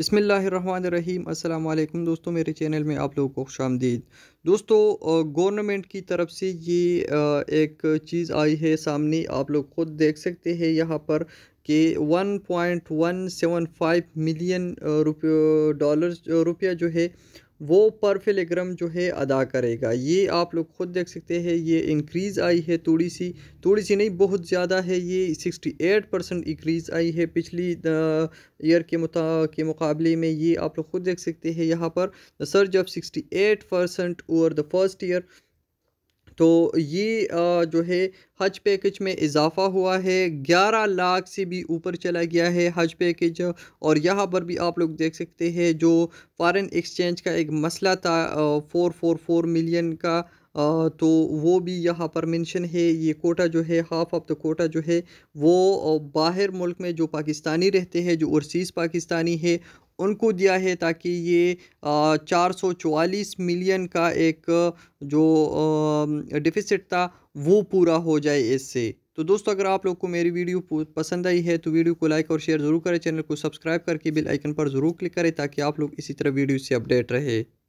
बसमीम् अल्लाम दोस्तों मेरे चैनल में आप लोगों को खुश आमदीद दोस्तों गवर्नमेंट की तरफ से ये एक चीज़ आई है सामने आप लोग ख़ुद देख सकते हैं यहाँ पर कि 1.175 मिलियन रुपये डॉलर रुपया जो है वो पर फिलग्राम जो है अदा करेगा ये आप लोग खुद देख सकते हैं ये इंक्रीज़ आई है थोड़ी सी थोड़ी सी नहीं बहुत ज़्यादा है ये सिक्सटी एट परसेंट इंक्रीज़ आई है पिछली ईयर के मुता के मुकाबले में ये आप लोग खुद देख सकते हैं यहाँ पर सर surge of sixty eight percent over the first year तो ये जो है हज पैकेज में इजाफ़ा हुआ है 11 लाख से भी ऊपर चला गया है हज पैकेज और यहाँ पर भी आप लोग देख सकते हैं जो फॉरेन एक्सचेंज का एक मसला था फोर फोर फोर मिलियन का तो वो भी यहाँ पर मेंशन है ये कोटा जो है हाफ ऑफ द कोटा जो है वो बाहर मुल्क में जो पाकिस्तानी रहते हैं जो ओरसीज़ पाकिस्तानी है उनको दिया है ताकि ये चार सौ चवालीस मिलियन का एक जो डिफिसिट था वो पूरा हो जाए इससे तो दोस्तों अगर आप लोग को मेरी वीडियो पसंद आई है तो वीडियो को लाइक और शेयर ज़रूर करें चैनल को सब्सक्राइब करके बेल आइकन पर ज़रूर क्लिक करें ताकि आप लोग इसी तरह वीडियो से अपडेट रहे